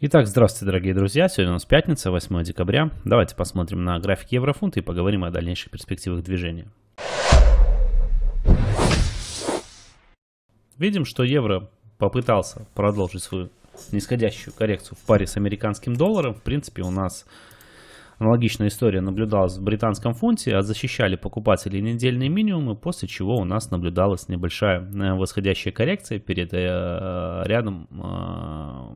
Итак, здравствуйте, дорогие друзья. Сегодня у нас пятница, 8 декабря. Давайте посмотрим на график еврофунта и поговорим о дальнейших перспективах движения. Видим, что евро попытался продолжить свою нисходящую коррекцию в паре с американским долларом. В принципе, у нас аналогичная история наблюдалась в британском фунте. а Защищали покупатели недельные минимумы, после чего у нас наблюдалась небольшая э, восходящая коррекция перед э, рядом э,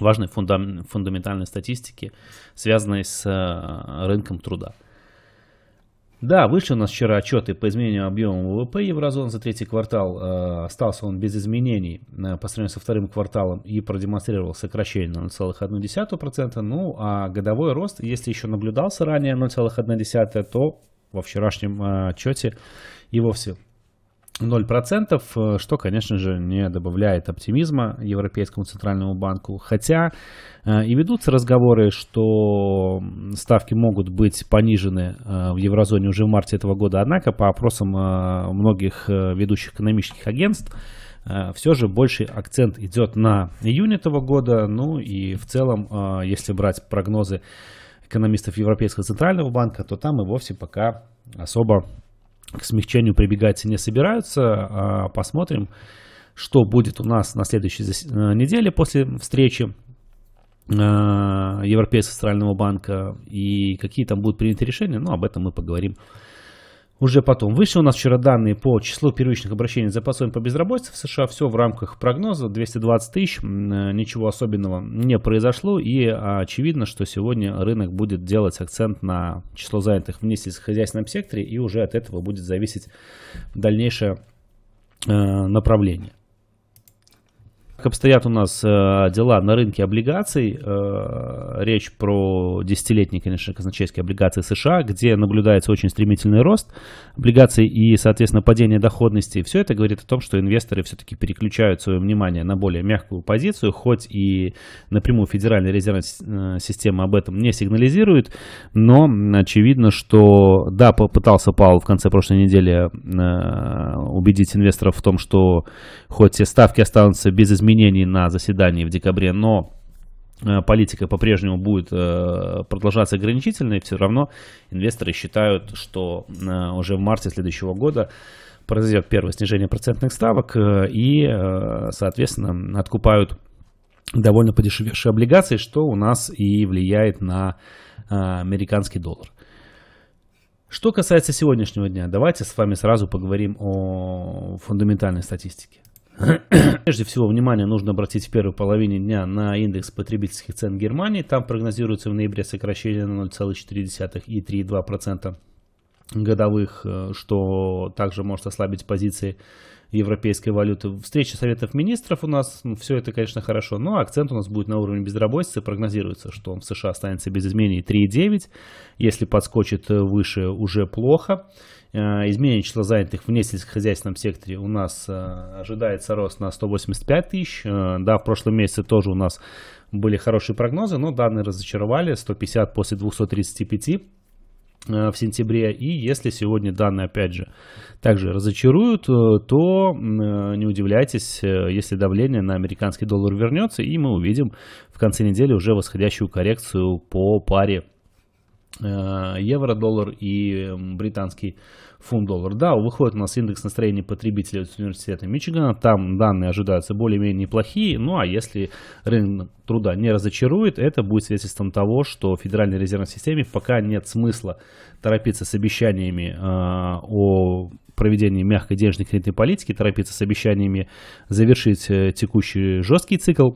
важной фундам, фундаментальной статистики, связанной с э, рынком труда. Да, вышли у нас вчера отчеты по изменению объема ВВП еврозон за третий квартал. Э, остался он без изменений э, по сравнению со вторым кварталом и продемонстрировал сокращение на 0,1%. Ну, а годовой рост, если еще наблюдался ранее 0,1%, то во вчерашнем отчете и вовсе 0%, э, что, конечно же, не добавляет оптимизма Европейскому центральному банку. Хотя э, и ведутся разговоры, что ставки могут быть понижены э, в еврозоне уже в марте этого года. Однако, по опросам многих ведущих экономических агентств, все же больший акцент идет на июнь этого года. Ну и в целом, если брать прогнозы экономистов Европейского центрального банка, то там и вовсе пока особо к смягчению прибегать не собираются. А посмотрим, что будет у нас на следующей э, неделе после встречи э, Европейского центрального банка и какие там будут приняты решения. Но ну, об этом мы поговорим уже потом. Вышли у нас вчера данные по числу первичных обращений за пособием по безработице в США. Все в рамках прогноза 220 тысяч. Э, ничего особенного не произошло. И а, очевидно, что сегодня рынок будет делать акцент на число занятых в несельскохозяйственном секторе. И уже от этого будет зависеть дальнейшее э, направление. Как обстоят у нас э, дела на рынке облигаций? Э, речь про десятилетние, конечно, казначейские облигации США, где наблюдается очень стремительный рост облигаций и, соответственно, падение доходности. Все это говорит о том, что инвесторы все-таки переключают свое внимание на более мягкую позицию, хоть и напрямую Федеральная резервная э, система об этом не сигнализирует, но очевидно, что да, попытался Павел в конце прошлой недели убедить инвесторов в том, что хоть все ставки останутся без изменений, изменений на заседании в декабре, но э, политика по-прежнему будет э, продолжаться ограничительной, все равно инвесторы считают, что э, уже в марте следующего года произойдет первое снижение процентных ставок и, соответственно, откупают довольно подешевевшие облигации, что у нас и влияет на американский доллар. Что касается сегодняшнего дня, давайте с вами сразу поговорим о фундаментальной статистике. Прежде всего, внимание нужно обратить в первой половине дня на индекс потребительских цен Германии. Там прогнозируется в ноябре сокращение на 0,4 и 3,2% годовых, э, что также может ослабить позиции европейской валюты. Встреча Советов Министров у нас, ну, все это, конечно, хорошо, но акцент у нас будет на уровне безработицы. Прогнозируется, что он в США останется без изменений 3,9. Если подскочит э, выше, уже плохо. Э, изменение числа занятых в несельскохозяйственном секторе у нас ожидается рост на 185 тысяч. Да, в прошлом месяце тоже у нас были хорошие прогнозы, но данные разочаровали. 150 после 235 Э, в сентябре. И если сегодня данные, опять же, также разочаруют, э, то э, не удивляйтесь, если давление на американский доллар вернется, и мы увидим в конце недели уже восходящую коррекцию по паре Э, евро-доллар и британский фунт-доллар. Да, выходит у нас индекс настроения потребителей от университета Мичигана, там данные ожидаются более-менее неплохие, ну а если рынок труда не разочарует, это будет свидетельством того, что в Федеральной резервной системе пока нет смысла торопиться с обещаниями э, о проведении мягкой денежной кредитной политики, торопиться с обещаниями завершить э, текущий жесткий цикл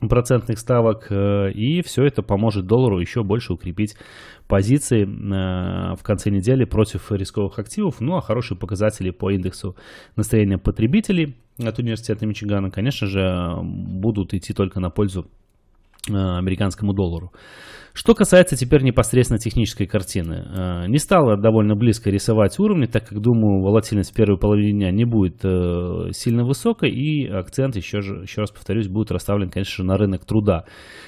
процентных ставок, э, и все это поможет доллару еще больше укрепить позиции э, в конце недели против рисковых активов. Ну а хорошие показатели по индексу настроения потребителей от университета Мичигана, конечно же, будут идти только на пользу э, американскому доллару. Что касается теперь непосредственно технической картины. Э, не стала довольно близко рисовать уровни, так как, думаю, волатильность в первой половине дня не будет э, сильно высокой, и акцент, еще, же, еще раз повторюсь, будет расставлен, конечно же, на рынок труда.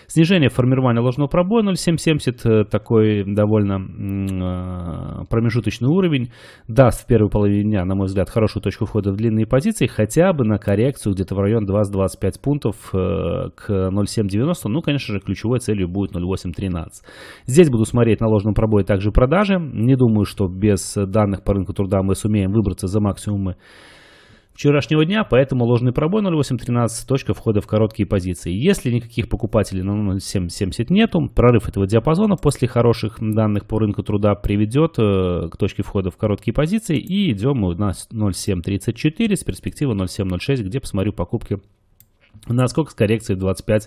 Снижение формирования ложного пробоя 0,770, такой довольно э, промежуточный уровень, даст в первой половине дня, на мой взгляд, хорошую точку входа в длинные позиции, хотя бы на коррекцию где-то в район 20-25 пунктов к 0,790, ну, конечно же, ключевой целью будет 0,830 12. Здесь буду смотреть на ложном пробое также продажи. Не думаю, что без данных по рынку труда мы сумеем выбраться за максимумы вчерашнего дня, поэтому ложный пробой 0.813, точка входа в короткие позиции. Если никаких покупателей на 0.770 нету, прорыв этого диапазона после хороших данных по рынку труда приведет э, к точке входа в короткие позиции и идем мы на 0.734 с перспективы 0.706, где посмотрю покупки Насколько с коррекцией 25-30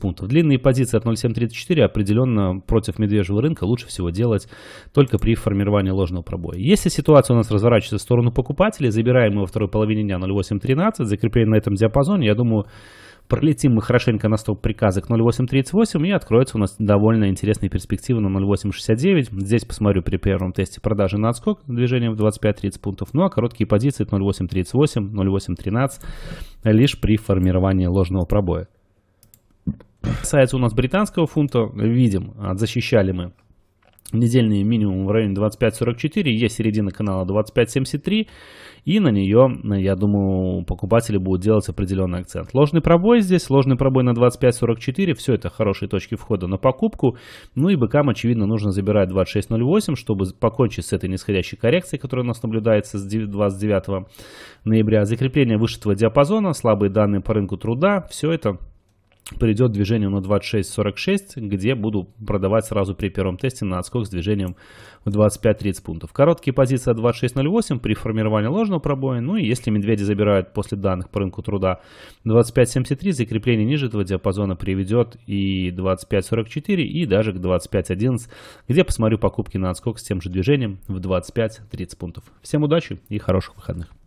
пунктов. Длинные позиции от 0,734 определенно против медвежьего рынка лучше всего делать только при формировании ложного пробоя. Если ситуация у нас разворачивается в сторону покупателей, забираем мы во второй половине дня 0,813, закрепление на этом диапазоне, я думаю, пролетим мы хорошенько на стоп приказа к 0.838 и откроется у нас довольно интересная перспектива на 0.869. Здесь посмотрю при первом тесте продажи на отскок движением в 25-30 пунктов. Ну а короткие позиции 0.838, 0.813 лишь при формировании ложного пробоя. Касается у нас британского фунта, видим, а, защищали мы недельный минимум в районе 25.44, есть середина канала 25.73, и на нее, я думаю, покупатели будут делать определенный акцент. Ложный пробой здесь, ложный пробой на 25.44, все это хорошие точки входа на покупку, ну и быкам, очевидно, нужно забирать 26.08, чтобы покончить с этой нисходящей коррекцией, которая у нас наблюдается с 29 ноября. Закрепление вышитого диапазона, слабые данные по рынку труда, все это придет движению на 26.46, где буду продавать сразу при первом тесте на отскок с движением в 25-30 пунктов. Короткие позиции 26.08 при формировании ложного пробоя. Ну и если медведи забирают после данных по рынку труда 25.73, закрепление ниже этого диапазона приведет и 25.44, и даже к 25.11, где посмотрю покупки на отскок с тем же движением в 25-30 пунктов. Всем удачи и хороших выходных.